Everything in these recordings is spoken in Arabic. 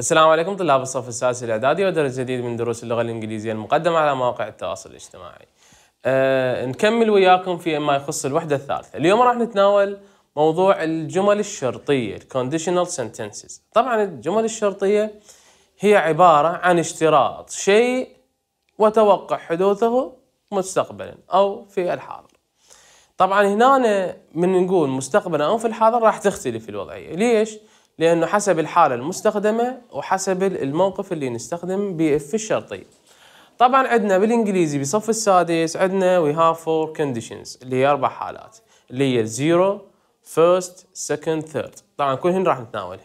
السلام عليكم طلاب الصف السادس الاعدادي ودرس جديد من دروس اللغه الانجليزيه المقدمه على مواقع التواصل الاجتماعي. أه نكمل وياكم في ما يخص الوحده الثالثه، اليوم راح نتناول موضوع الجمل الشرطيه الكونديشنال sentences. طبعا الجمل الشرطيه هي عباره عن اشتراط شيء وتوقع حدوثه مستقبلا او في الحاضر. طبعا هنا من نقول مستقبلا او في الحاضر راح تختلف الوضعيه، ليش؟ لأنه حسب الحالة المستخدمة وحسب الموقف اللي نستخدم في الشرطي طبعا عندنا بالإنجليزي بصف السادس عندنا we have four conditions اللي هي أربع حالات اللي هي zero first second third طبعا كلهن راح نتناولهن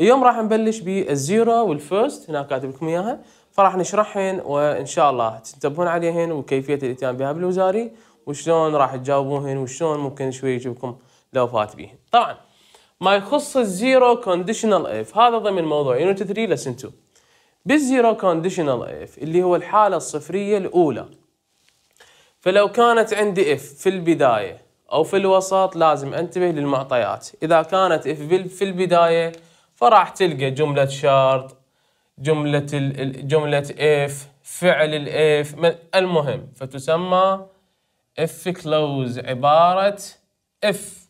اليوم راح نبلش بالزيرو والفيرست هنا كاتب لكم اياها فراح نشرحهن وان شاء الله تنتبهون عليهن وكيفيه الاتيان بها بالوزاري وشلون راح تجاوبوهن وشلون ممكن شوي يجيبكم لوفات بيهن طبعا ما يخص الزيرو كونديشنال اف هذا ضمن موضوع يونت 3 لسن 2 بالزيرو كونديشنال اف اللي هو الحاله الصفريه الاولى فلو كانت عندي اف في البدايه او في الوسط لازم انتبه للمعطيات اذا كانت اف في البدايه فراح تلقى جمله شرط جمله جمله اف فعل الاف المهم فتسمى اف كلوز عباره اف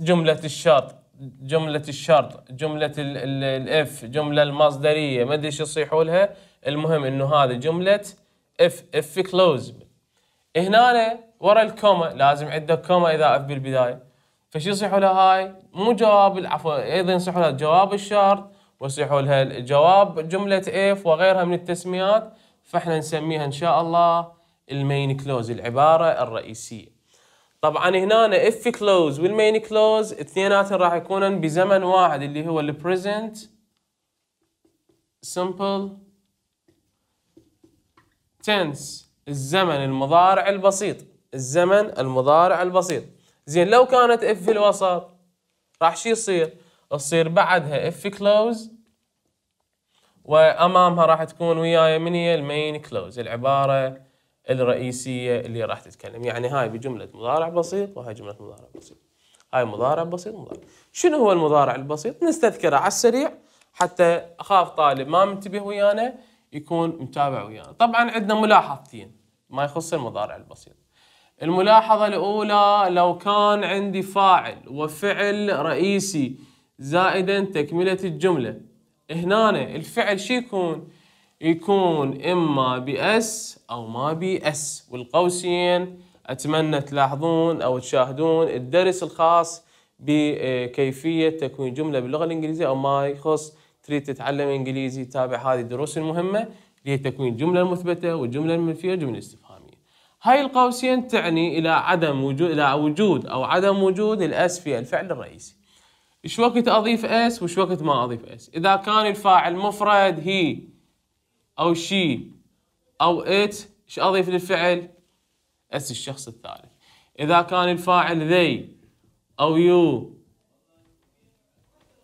جمله الشرط جملة الشرط جملة الاف جملة المصدرية ما ادري ايش يصيحوا لها المهم انه هذه جملة اف اف كلوز هنا ورا الكوما لازم عندك كوما اذا اف بالبداية فشو يصيحوا لها هاي مو جواب عفوا ايضا يصيحوا لها جواب الشرط ويصيحوا لها جواب جملة اف وغيرها من التسميات فاحنا نسميها ان شاء الله المين كلوز العبارة الرئيسية طبعا هنا اف كلوز والمين كلوز اثنيناتهم راح يكونن بزمن واحد اللي هو البريزنت simple tense الزمن المضارع البسيط الزمن المضارع البسيط زين لو كانت اف في الوسط راح شو يصير تصير بعدها اف كلوز وامامها راح تكون وياي من هي المين كلوز العباره الرئيسيه اللي راح تتكلم يعني هاي بجمله مضارع بسيط وهاي جمله مضارع بسيط هاي مضارع بسيط مضارع شنو هو المضارع البسيط نستذكره على السريع حتى اخاف طالب ما منتبه ويانا يكون متابع ويانا طبعا عندنا ملاحظتين ما يخص المضارع البسيط الملاحظه الاولى لو كان عندي فاعل وفعل رئيسي زائدا تكمله الجمله هنا الفعل شو يكون يكون إما بأس أو ما بأس والقوسين أتمنى تلاحظون أو تشاهدون الدرس الخاص بكيفية تكوين جملة باللغة الإنجليزية أو ما يخص تريد تتعلم إنجليزي تابع هذه الدروس المهمة هي تكوين الجملة المثبتة والجملة المنفية والجملة الاستفهامية. هاي القوسين تعني إلى عدم وجود إلى وجود أو عدم وجود الأس في الفعل الرئيسي. إيش وقت أضيف أس وإيش وقت ما أضيف أس؟ إذا كان الفاعل مفرد هي أو شي أو it ايش أضيف للفعل؟ اس الشخص الثالث إذا كان الفاعل they أو you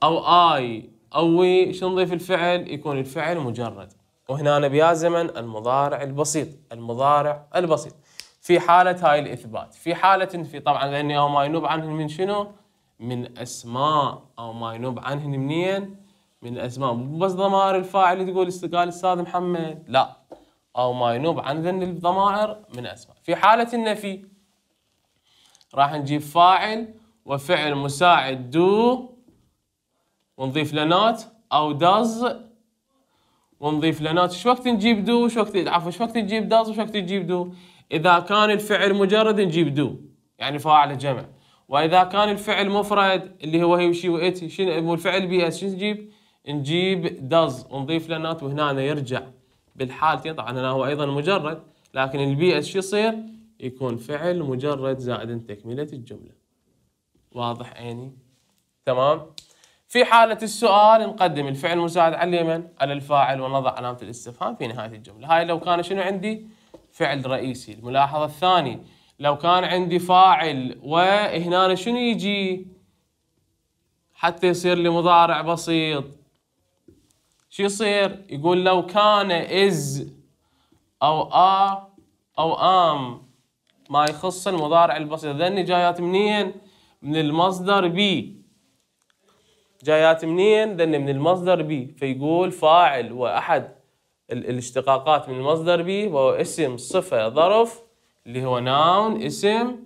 أو I أو we شو نضيف الفعل؟ يكون الفعل مجرد وهنا أنا زمن المضارع البسيط المضارع البسيط في حالة هاي الإثبات في حالة في طبعا لأني أو ما ينوب عنهن من شنو؟ من أسماء أو ما ينوب عنهن منين؟ من الاسماء مو بس ضمائر الفاعل تقول استقال الأستاذ محمد لا أو ما ينوب عن ذن الضمائر من أسماء في حالة النفي راح نجيب فاعل وفعل مساعد دو ونضيف لنات أو داز ونضيف لنات شو وقت نجيب دو شو وقت عفوا شو وقت نجيب داز وشو وقت نجيب دو إذا كان الفعل مجرد نجيب دو يعني فاعل جمع وإذا كان الفعل مفرد اللي هو هي وشي وإت شنو الفعل بي اس شنو نجيب؟ نجيب does ونضيف له not وهنا يرجع بالحالتين طبعا هنا هو ايضا مجرد لكن البي اس شو يصير؟ يكون فعل مجرد زائد تكمله الجمله. واضح عيني؟ تمام؟ في حالة السؤال نقدم الفعل مساعد على اليمن على الفاعل ونضع علامة الاستفهام في نهاية الجملة هاي لو كان شنو عندي فعل رئيسي الملاحظة الثانية لو كان عندي فاعل وهنا شنو يجي حتى يصير لي مضارع بسيط شو يصير؟ يقول لو كان از او ا او ام ما يخص المضارع البسيط ذني جايات منين؟ من المصدر بي جايات منين؟ ذني من المصدر بي فيقول فاعل واحد الاشتقاقات من المصدر بي وهو اسم صفة ظرف اللي هو ناون اسم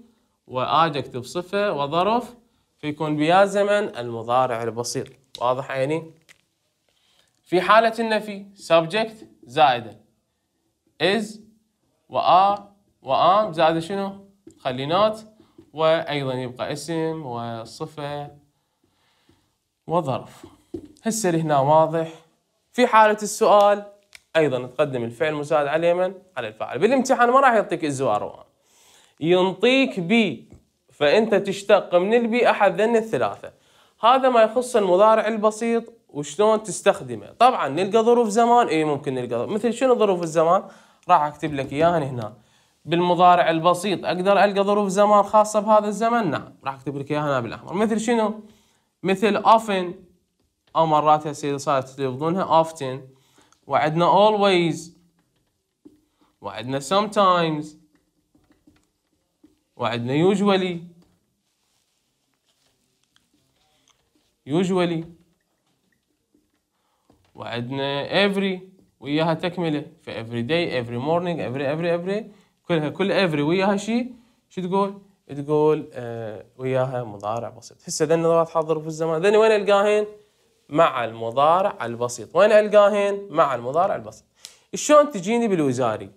واجي اكتب صفة وظرف فيكون بيا زمن المضارع البسيط واضح عيني؟ في حالة النفي subject زائدة is و وآم زائدة شنو؟ خلي not وأيضا يبقى اسم وصفة وظرف هسه هنا واضح في حالة السؤال أيضا تقدم الفعل مساعد على اليمن على الفاعل بالامتحان ما راح يعطيك الزوار وآم ينطيك بي فأنت تشتق من البي أحد ذن الثلاثة هذا ما يخص المضارع البسيط وشلون تستخدمه طبعا نلقى ظروف زمان اي ممكن نلقى مثل شنو ظروف الزمان راح اكتب لك اياها هنا بالمضارع البسيط اقدر القى ظروف زمان خاصه بهذا الزمن نعم راح اكتب لك اياها هنا بالاحمر مثل شنو مثل often او مرات هسه صارت تلفظونها often وعندنا always وعندنا sometimes وعندنا usually usually وعندنا every وياها تكمله في every day every morning every every every كلها كل every وياها شيء شو تقول؟ تقول آه وياها مضارع بسيط هسه ذن حاضر في الزمان ذن وين القاهن؟ مع المضارع البسيط وين القاهن؟ مع المضارع البسيط شلون تجيني بالوزاري؟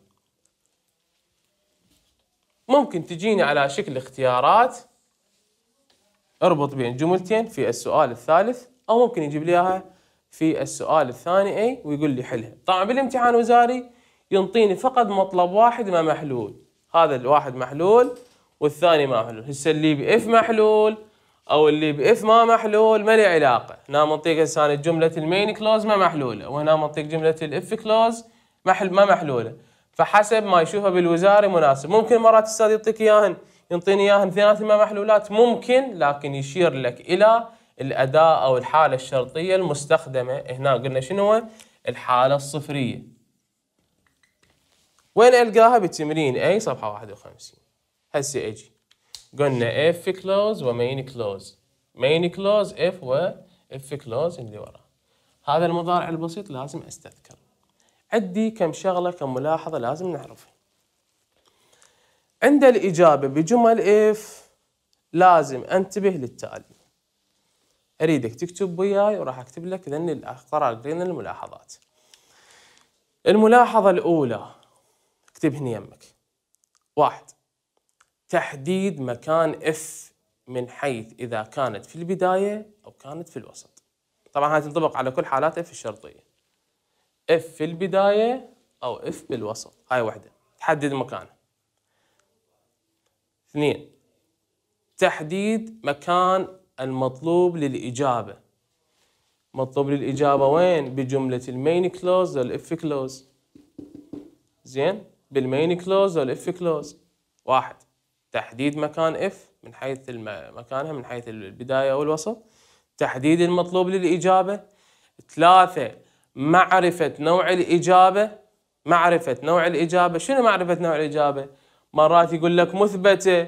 ممكن تجيني على شكل اختيارات اربط بين جملتين في السؤال الثالث او ممكن يجيب لي اياها في السؤال الثاني اي ويقول لي حلها طبعا بالامتحان الوزاري ينطيني فقط مطلب واحد ما محلول هذا الواحد محلول والثاني ما محلول هسه اللي باف محلول او اللي باف ما محلول ما لي علاقه هنا منطيق هسه جمله المين كلوز ما محلوله وهنا منطيق جمله الاف كلوز محل ما محلوله فحسب ما يشوفه بالوزاري مناسب ممكن مرات الاستاذ يعطيك اياهن ينطيني اياهن ثلاث ما محلولات ممكن لكن يشير لك الى الاداء او الحاله الشرطيه المستخدمه هنا قلنا شنو هو الحاله الصفريه وين القاها بالتمرين اي صفحه 51 هسه اجي قلنا اف كلوز ومين كلوز مين كلوز اف و اف كلوز اللي وراه هذا المضارع البسيط لازم استذكر عندي كم شغله كم ملاحظه لازم نعرفها عند الاجابه بجمل اف لازم انتبه للتالي اريدك تكتب وياي وراح اكتب لك ذن القرار ذن الملاحظات الملاحظة الأولى اكتب هنا يمك واحد تحديد مكان اف من حيث إذا كانت في البداية أو كانت في الوسط طبعا هاي تنطبق على كل حالات اف الشرطية اف في البداية أو اف بالوسط هاي واحدة تحدد مكان اثنين تحديد مكان المطلوب للإجابة مطلوب للإجابة وين؟ بجملة المين كلوز والإف كلوز زين؟ بالمين كلوز والإف كلوز واحد تحديد مكان إف من حيث الم... مكانها من حيث البداية أو الوسط تحديد المطلوب للإجابة ثلاثة معرفة نوع الإجابة معرفة نوع الإجابة شنو معرفة نوع الإجابة؟ مرات يقول لك مثبتة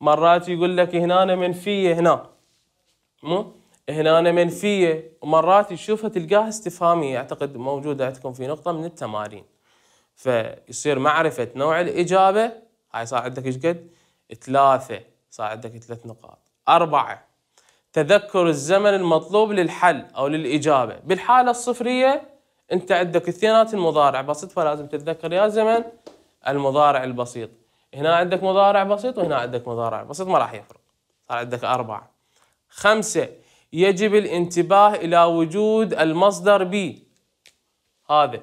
مرات يقول لك هنا منفية هنا مو هنا أنا منفيه ومرات تشوفها تلقاها استفهاميه اعتقد موجوده عندكم في نقطه من التمارين فيصير معرفه نوع الاجابه هاي صار عندك ايش قد؟ ثلاثه صار عندك ثلاث نقاط اربعه تذكر الزمن المطلوب للحل او للاجابه بالحاله الصفريه انت عندك اثنينات المضارع بسيط فلازم تتذكر يا زمن المضارع البسيط هنا عندك مضارع بسيط وهنا عندك مضارع بسيط ما راح يفرق صار عندك اربعه خمسة يجب الانتباه إلى وجود المصدر بي هذا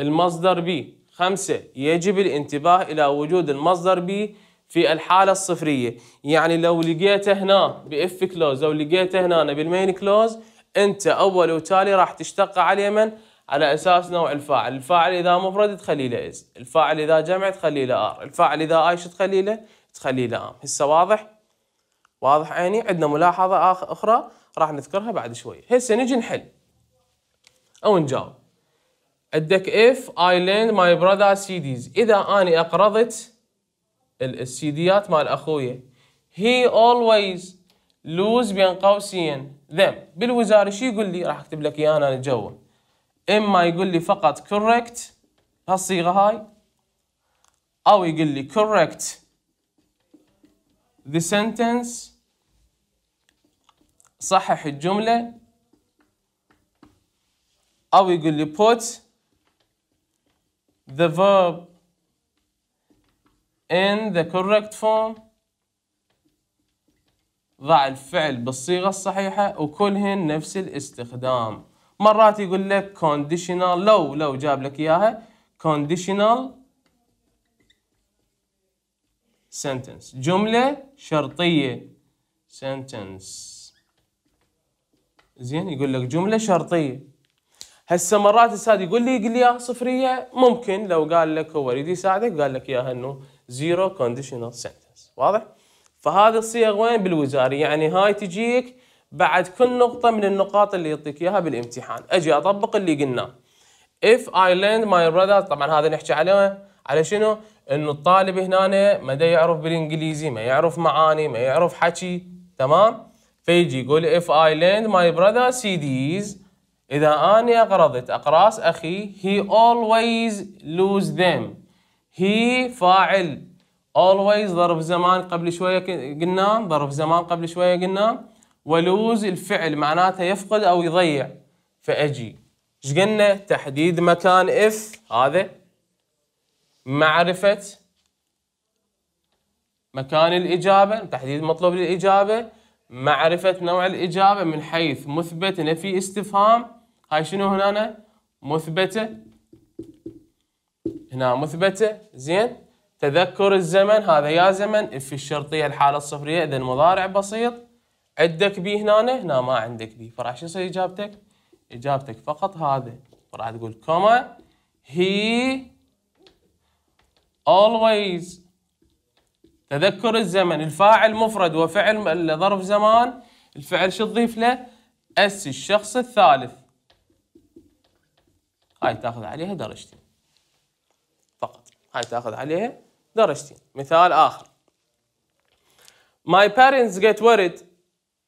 المصدر بي خمسة يجب الانتباه إلى وجود المصدر بي في الحالة الصفرية يعني لو لقيته هنا بإف كلوز أو لقيته هنا بالمين كلوز أنت أول وتالي راح تشتق على من؟ على أساس نوع الفاعل الفاعل إذا مفرد تخلي له إز الفاعل إذا جمع تخلي له آر الفاعل إذا آيش تخلي له؟ تخلي له آم هسه واضح؟ واضح عيني عندنا ملاحظة أخرى راح نذكرها بعد شوي هسه نجي نحل أو نجاوب عندك if I lend my brother CDs إذا أنا أقرضت السيديات مال أخويا he always lose بين قوسين them بالوزارة شو يقول لي راح أكتب لك إياها أنا الجو إما يقول لي فقط correct هالصيغة هاي أو يقول لي correct the sentence صحح الجملة أو يقول لي put the verb in the correct form ضع الفعل بالصيغة الصحيحة وكلهن نفس الاستخدام مرات يقول لك conditional لو لو جاب لك إياها conditional sentence جملة شرطية sentence زين يقول لك جمله شرطيه هسه مرات الساد يقول لي يقول لي يا صفريه ممكن لو قال لك هو يريد يساعدك قال لك اياها انه زيرو كونديشنال سنتنس واضح؟ فهذه الصيغ وين بالوزاري يعني هاي تجيك بعد كل نقطه من النقاط اللي يعطيك اياها بالامتحان اجي اطبق اللي قلناه if I lend my brother طبعا هذا نحكي عليه على شنو؟ انه الطالب هنا ما يعرف بالانجليزي ما يعرف معاني ما يعرف حكي تمام؟ فيجي يقول if I lend my brother CDs إذا أنا أقرضت أقراص أخي he always lose them he فاعل always ظرف زمان قبل شوية قلنا ظرف زمان قبل شوية قلنا ولوز الفعل معناته يفقد أو يضيع فأجي ايش قلنا تحديد مكان if هذا معرفة مكان الإجابة تحديد مطلوب للإجابة معرفة نوع الإجابة من حيث مثبت نفي استفهام هاي شنو هنا مثبتة هنا مثبتة زين تذكر الزمن هذا يا زمن اف الشرطية الحالة الصفرية إذا مضارع بسيط عندك بي هنا هنا ما عندك بي فراح شو يصير إجابتك إجابتك فقط هذا فراح تقول كوما هي always تذكر الزمن الفاعل مفرد وفعل ظرف زمان الفعل شو تضيف له اس الشخص الثالث هاي تاخذ عليها درجتين فقط هاي تاخذ عليها درجتين مثال اخر My parents get worried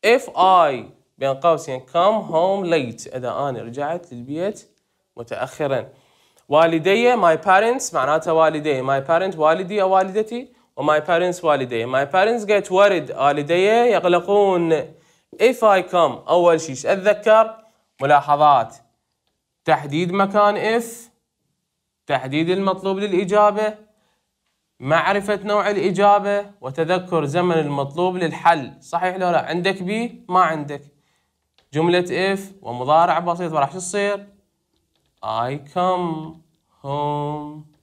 if I بين قوسين come home late اذا انا رجعت للبيت متاخرا والدي my parents معناته والدي my parent والدي او والدتي وماي parents والدي ماي parents get worried والدي eh? يقلقون if I come أول شيء أتذكر ملاحظات تحديد مكان if تحديد المطلوب للإجابة معرفة نوع الإجابة وتذكر زمن المطلوب للحل صحيح لو لا عندك بي ما عندك جملة if ومضارع بسيط راح تصير I come home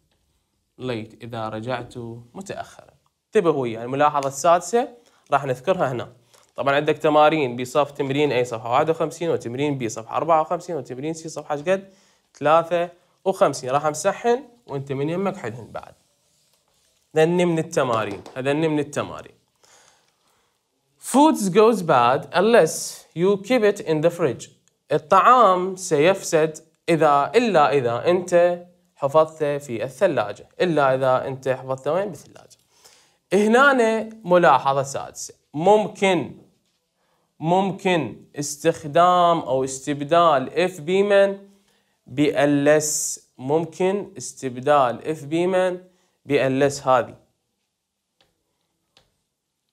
late إذا رجعت متأخرا انتبهوا يعني الملاحظة السادسة راح نذكرها هنا طبعا عندك تمارين بصف تمرين أي صفحة 51 وتمرين بي صفحة 54 وتمرين سي صفحة قد 53 راح امسحهن وانت من يمك حدهن بعد ذني من التمارين ذني من التمارين Foods goes bad unless you keep it in the fridge الطعام سيفسد إذا إلا إذا أنت حفظته في الثلاجة إلا إذا أنت حفظته وين بالثلاجة هنا ملاحظة سادسة ممكن ممكن استخدام أو استبدال اف بيمن بألس ممكن استبدال اف بيمن بألس هذه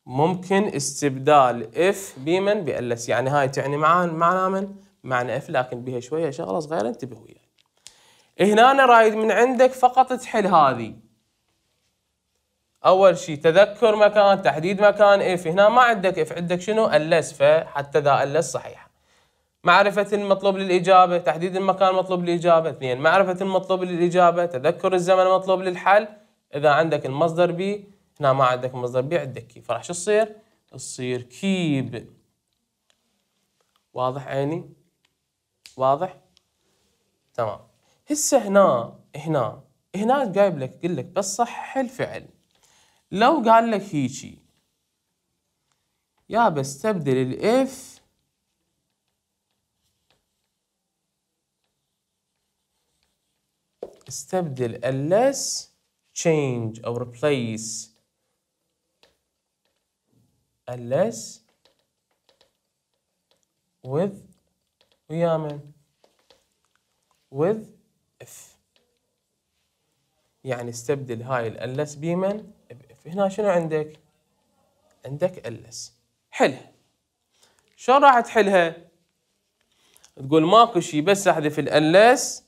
ممكن استبدال اف بمن بألس يعني هاي تعني معنا معنى من معنى اف لكن بها شوية شغلة صغيرة انتبهوا يعني هنا أنا رايد من عندك فقط تحل هذه اول شيء تذكر مكان تحديد مكان اف هنا ما عندك اف عندك شنو اللس فحتى ذا اللس صحيحه معرفة المطلوب للإجابة تحديد المكان المطلوب للإجابة اثنين معرفة المطلوب للإجابة تذكر الزمن المطلوب للحل إذا عندك المصدر بي هنا ما عندك مصدر بي عندك كي فراح شو تصير تصير كيب واضح عيني واضح تمام هسه هنا هنا هنا جايب لك قل لك بس صحح الفعل لو قال لك هيجي يا بستبدل الاف استبدل الاس change او replace الاس with ويا من with اف يعني استبدل هاي الالس بمن باف هنا شنو عندك عندك الس حلها شلون راح تحلها تقول ماكو شيء بس احذف الالس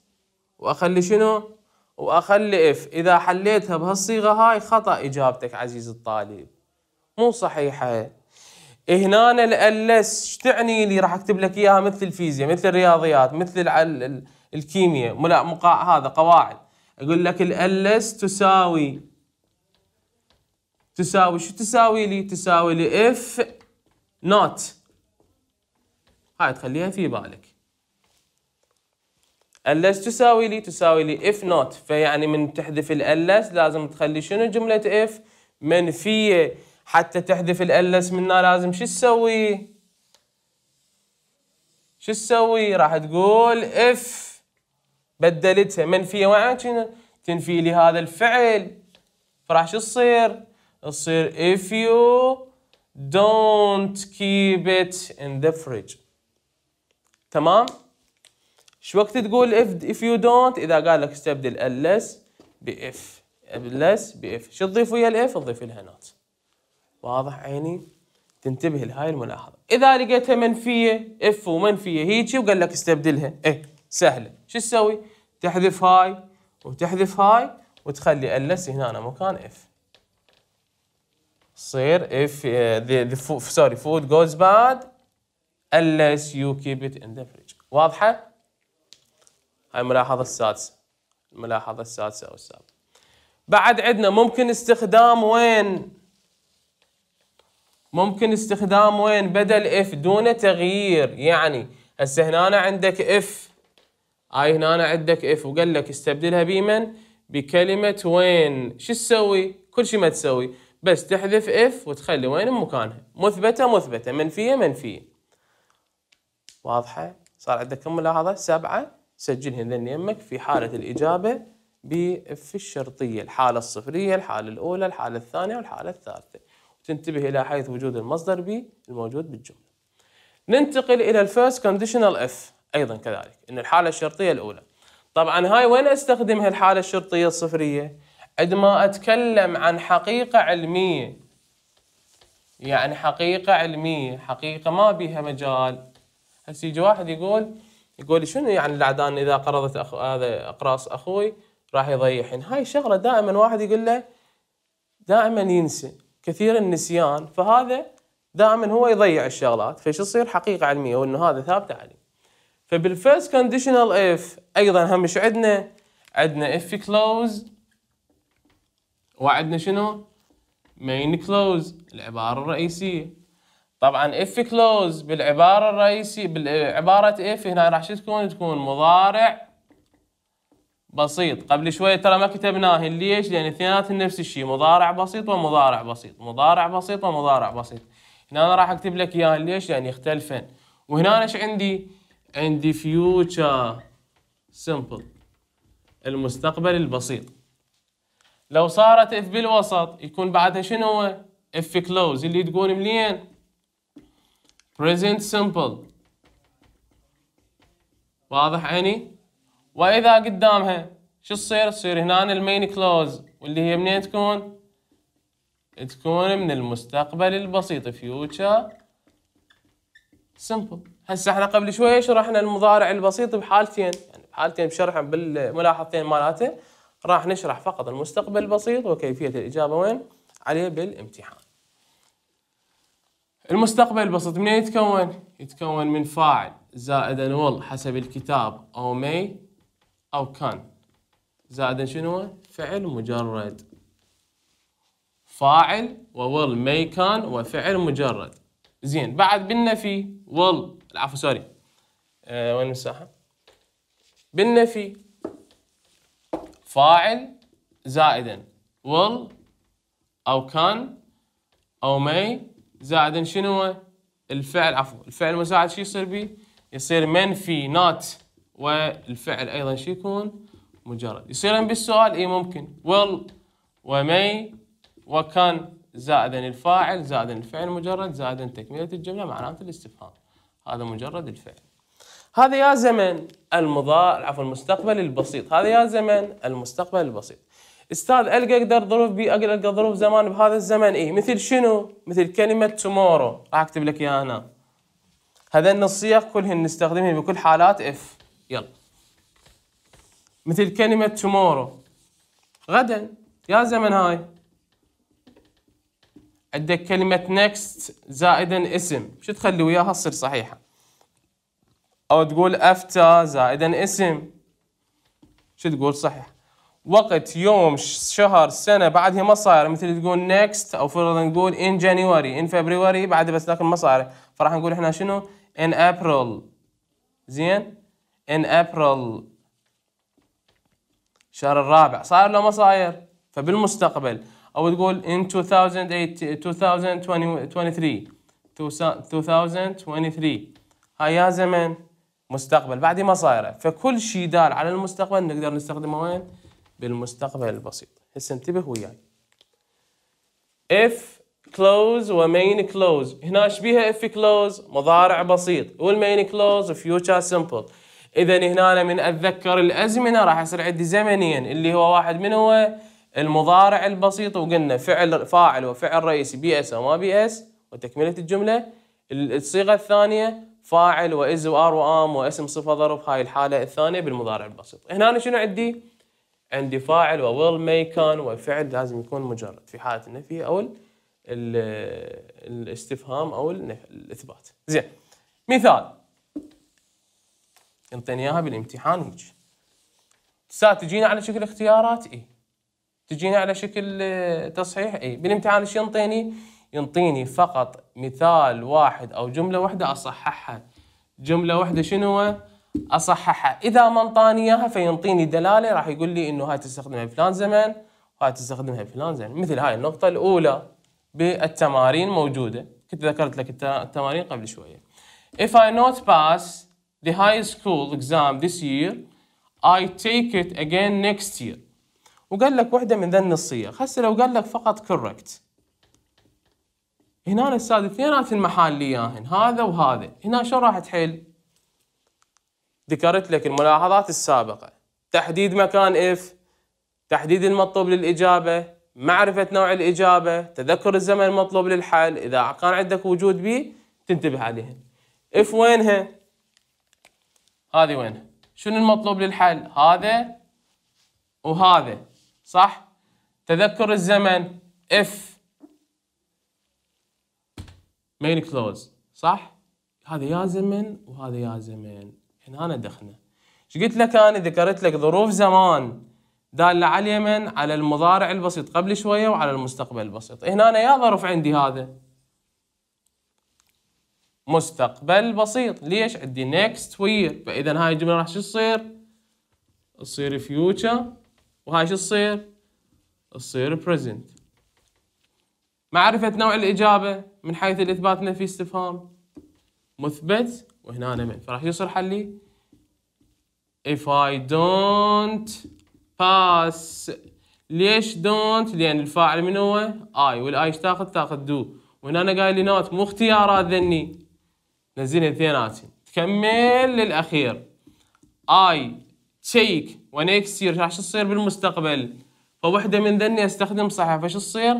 واخلي شنو واخلي اف اذا حليتها بهالصيغه هاي خطا اجابتك عزيزي الطالب مو صحيحه هنا الالس ايش تعني لي راح اكتب لك اياها مثل الفيزياء مثل الرياضيات مثل العل... الكيمياء لا مقا هذا قواعد اقول لك الالس تساوي تساوي شو تساوي لي؟ تساوي لي اف نوت هاي تخليها في بالك الس تساوي لي تساوي لي اف نوت فيعني من تحذف الالس لازم تخلي شنو جمله اف منفيه حتى تحذف الالس منها لازم شو تسوي؟ شو تسوي؟ راح تقول اف بدلتها منفيه وعن تنفي لي هذا الفعل فراح شو تصير؟ تصير if you don't keep it in the fridge تمام؟ شو وقت تقول if, if you don't اذا قال لك استبدل ls ب if less ب if شو تضيف ويا ال if تضيف لها نوت واضح عيني؟ تنتبه لهاي الملاحظه اذا لقيتها منفيه if ومنفيه هيجي وقال لك استبدلها ايه سهله شو تسوي؟ تحذف هاي وتحذف هاي وتخلي الس هنا مكان اف تصير if uh, the, the food, sorry food goes bad unless you keep it in the fridge واضحه؟ هاي الملاحظه السادسه الملاحظه السادسه او السابعه بعد عندنا ممكن استخدام وين ممكن استخدام وين بدل اف دون تغيير يعني هسه هنا عندك اف هاي آه، هنا أنا عندك اف وقال لك استبدلها بمن بكلمة وين شو تسوي كل شيء ما تسوي بس تحذف اف وتخلي وين مكانها مثبتة مثبتة منفية منفية واضحة صار عندك كم ملاحظة سبعة سجلهن ذني يمك في حالة الإجابة باف الشرطية الحالة الصفرية الحالة الأولى الحالة الثانية والحالة الثالثة وتنتبه إلى حيث وجود المصدر بي الموجود بالجملة ننتقل إلى الفيرست كونديشنال اف ايضا كذلك ان الحاله الشرطيه الاولى طبعا هاي وين استخدمها الحاله الشرطيه الصفريه عندما اتكلم عن حقيقه علميه يعني حقيقه علميه حقيقه ما بيها مجال هسه يجي واحد يقول يقول شنو يعني العدان اذا قرضت أخو هذا اقراص اخوي راح يضيعن هاي شغله دائما واحد يقول له دائما ينسى كثير النسيان فهذا دائما هو يضيع الشغلات فايش يصير حقيقه علميه وانه هذا ثابته عليه فبالفيرست كونديشنال اف ايضا هم شو عندنا؟ عندنا اف كلوز وعندنا شنو؟ مين كلوز العباره الرئيسيه طبعا اف كلوز بالعباره الرئيسيه بالعباره اف هنا راح شو تكون؟ تكون مضارع بسيط قبل شويه ترى ما كتبناه ليش؟ لان اثنينات نفس الشيء مضارع بسيط ومضارع بسيط مضارع بسيط ومضارع بسيط هنا انا راح اكتب لك اياها ليش؟ لان يختلفن وهنا ايش عندي؟ and the future simple المستقبل البسيط لو صارت if بالوسط يكون بعدها شنو هو if close اللي تقول ملين present simple واضح عيني واذا قدامها شو تصير تصير هنا المين كلوز واللي هي منين تكون تكون من المستقبل البسيط future simple هسه احنا قبل شويه شرحنا المضارع البسيط بحالتين يعني بحالتين بشرح بالملاحظتين مالته راح نشرح فقط المستقبل البسيط وكيفيه الاجابه وين عليه بالامتحان المستقبل البسيط من يتكون يتكون من فاعل زائد will حسب الكتاب او may او كان زائد شنو فعل مجرد فاعل وول may كان وفعل مجرد زين بعد بالنفي will العفو سوري آه وين المساحة بالنفي فاعل زائدا will أو كان أو may زائدا شنو الفعل عفوا الفعل مساعد شو يصير به يصير منفي not والفعل أيضا شو يكون مجرد يصير بالسؤال اي ممكن will may وكان زائدا الفاعل زائدا الفعل مجرد زائدا تكملة الجملة مع علامة الاستفهام هذا مجرد الفعل هذا يا زمن المضاء عفوا المستقبل البسيط هذا يا زمن المستقبل البسيط استاذ القى اقدر ظروف بي اقدر القى ظروف زمان بهذا الزمن اي مثل شنو مثل كلمه تومورو راح اكتب لك اياها هنا هذن الصيغ كلهن نستخدمهن بكل حالات اف يلا مثل كلمه تومورو غدا يا زمن هاي عندك كلمة next زائدا اسم شو تخلي وياها تصير صحيحة أو تقول أفتى زائدا اسم شو تقول صحيح وقت يوم شهر سنة بعدها ما صايرة مثل تقول next أو فرضا نقول in January in February بعد بس لكن ما صايرة فراح نقول احنا شنو in April زين in April الشهر الرابع صاير لو ما صاير فبالمستقبل او تقول in 2023 2023 هاي يا زمن مستقبل بعد ما صايره فكل شيء دال على المستقبل نقدر نستخدمه وين بالمستقبل البسيط هسه انتبه وياي if close و main close هنا بيها if close مضارع بسيط والمين close future simple اذا هنا من اتذكر الازمنه راح يصير عندي زمنيا اللي هو واحد من هو المضارع البسيط وقلنا فعل فاعل وفعل رئيسي بي اس وما بي اس وتكمله الجمله الصيغه الثانيه فاعل واز وار وام واسم صفه ظرف هاي الحاله الثانيه بالمضارع البسيط هنا شنو عندي عندي فاعل وويل مي كان وفعل لازم يكون مجرد في حاله النفي او الاستفهام او الاثبات زين مثال انطيني اياها بالامتحان هيك تجينا على شكل اختيارات اي تجيني على شكل آه، تصحيح اي بالامتحان ايش ينطيني؟ ينطيني فقط مثال واحد او جمله واحده اصححها جمله واحده شنو اصححها اذا ما انطاني اياها فينطيني دلاله راح يقول لي انه هاي تستخدمها فلان زمن وهاي تستخدمها فلان زمن مثل هاي النقطه الاولى بالتمارين موجوده كنت ذكرت لك التمارين قبل شويه if i not pass the high school exam this year i take it again next year وقال لك وحده من ذا النصية هسه لو قال لك فقط كوركت هنا الساده اثنينات المحال لي ياهن هذا وهذا هنا شو راح تحل ذكرت لك الملاحظات السابقه تحديد مكان اف تحديد المطلوب للاجابه معرفه نوع الاجابه تذكر الزمن المطلوب للحل اذا كان عندك وجود بي تنتبه عليهن اف وينها هذه وينها شنو المطلوب للحل هذا وهذا صح تذكر الزمن اف مين كلوز صح هذا يا زمن وهذا يا زمن هنا أنا دخنا ايش قلت لك انا ذكرت لك ظروف زمان داله على اليمن على المضارع البسيط قبل شويه وعلى المستقبل البسيط هنا أنا يا ظرف عندي هذا مستقبل بسيط ليش عندي next year فاذا هاي الجمله راح شو تصير تصير future وهاي شو تصير؟ تصير present معرفة نوع الإجابة من حيث الإثبات نفي استفهام مثبت وهنا من فراح يصير حلي if I don't pass ليش don't لأن الفاعل من هو I والI ايش تاخذ تاخذ do وهنا أنا قايل لي نوت مو اختيارات ذني نزلني اثنيناتي تكمل للأخير I take ونكست يير راح شو تصير بالمستقبل فوحده من ذني استخدم صح فش تصير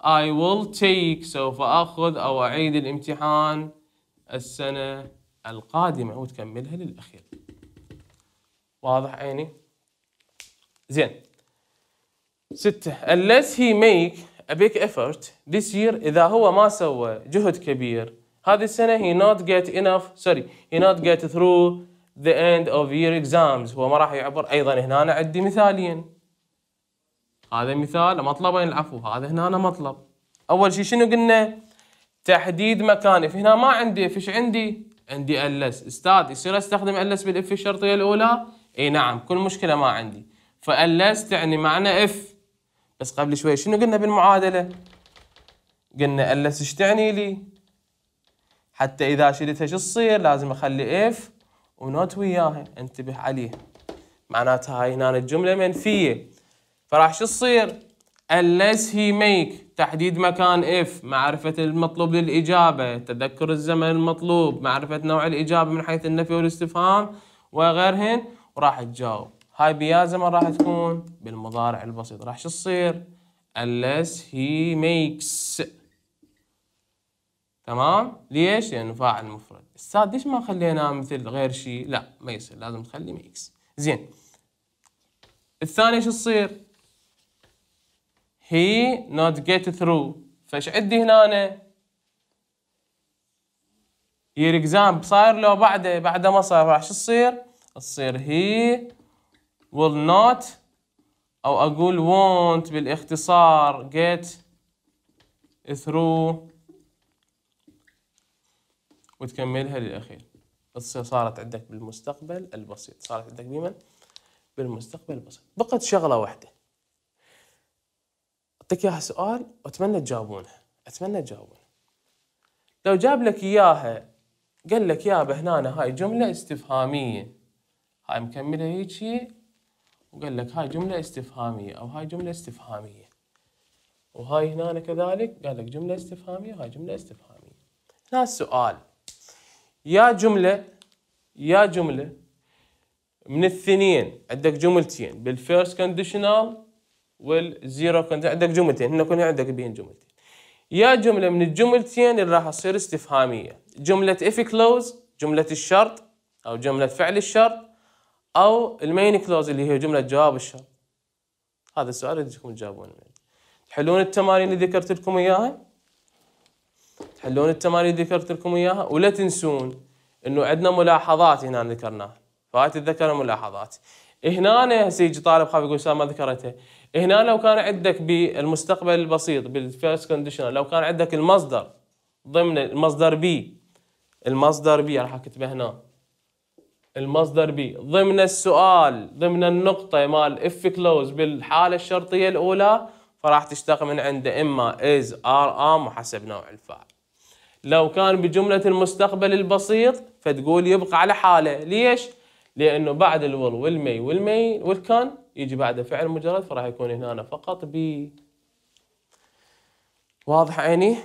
I will take سوف اخذ او اعيد الامتحان السنه القادمه وتكملها للاخير واضح عيني زين ستة unless he make a big effort this year إذا هو ما سوى جهد كبير هذه السنة he not get enough sorry he not get through the end of year exams هو ما راح يعبر ايضا هنا عندي مثالين هذا مثال مطلبين العفو هذا هنا أنا مطلب اول شيء شنو قلنا تحديد مكاني هنا ما عندي فيش عندي عندي الس استاذ يصير استخدم الس بالاف الشرطيه الاولى اي نعم كل مشكله ما عندي فالس تعني معنى اف بس قبل شوي شنو قلنا بالمعادله قلنا الس ايش تعني لي حتى اذا شلتها شو تصير لازم اخلي اف ونوت وياها انتبه عليها معناتها هاي هنا الجملة منفية فراح شو تصير unless he make تحديد مكان if معرفة المطلوب للإجابة تذكر الزمن المطلوب معرفة نوع الإجابة من حيث النفي والاستفهام وغيرهن وراح تجاوب هاي بيا زمن راح تكون بالمضارع البسيط راح شو تصير unless he makes تمام ليش لأنه فاعل مفرد الساد ليش ما خليناه مثل غير شيء لا ما يصير لازم تخلي ميكس زين الثاني شو تصير هي نوت جيت ثرو فايش عندي هنا أنا؟ اكزام صاير لو بعده بعده ما صار راح شو تصير تصير هي will not او اقول won't بالاختصار get through وتكملها للأخير صارت عندك بالمستقبل البسيط صارت عندك بمن؟ بالمستقبل البسيط بقت شغلة واحدة أعطيك إياها سؤال وأتمنى تجاوبونها أتمنى تجاوبونها لو جاب لك إياها قال لك يا هنا هاي جملة استفهامية هاي مكملة هيجي وقال لك هاي جملة استفهامية أو هاي جملة استفهامية وهاي هنا كذلك قال لك جملة استفهامية وهاي جملة استفهامية هنا السؤال يا جملة يا جملة من الثنين عندك جملتين بالفيرست كونديشنال والزيرو كونديشنال عندك جملتين هنا كلها عندك بين جملتين يا جملة من الجملتين اللي راح تصير استفهامية جملة if close جملة الشرط أو جملة فعل الشرط أو المين كلوز اللي هي جملة جواب الشرط هذا السؤال اللي تجيكم تجاوبونه تحلون التمارين اللي ذكرت لكم إياها تحلون التمارين اللي ذكرت لكم اياها ولا تنسون انه عندنا ملاحظات هنا ذكرناها فهاي تتذكر الملاحظات هنا يجي طالب خاف يقول ما ذكرتها هنا لو كان عندك بالمستقبل البسيط بالفيرست كونديشنال لو كان عندك المصدر ضمن المصدر بي المصدر بي راح اكتبه هنا المصدر بي ضمن السؤال ضمن النقطة مال اف كلوز بالحالة الشرطية الأولى فراح تشتق من عنده إما إز آر آم وحسب نوع الفاعل لو كان بجملة المستقبل البسيط فتقول يبقى على حاله ليش؟ لأنه بعد الول والمي والمي والكان يجي بعده فعل مجرد فراح يكون هنا أنا فقط بي واضح عيني؟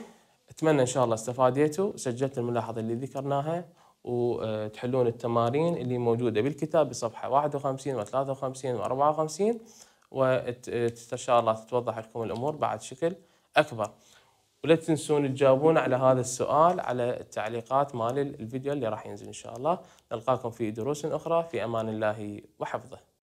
أتمنى إن شاء الله استفاديتوا سجلت الملاحظة اللي ذكرناها وتحلون التمارين اللي موجودة بالكتاب بصفحة 51 و 53 و 54 وإن شاء الله تتوضح لكم الأمور بعد شكل أكبر ولا تنسون تجاوبون على هذا السؤال على التعليقات مال الفيديو اللي راح ينزل ان شاء الله نلقاكم في دروس اخرى في امان الله وحفظه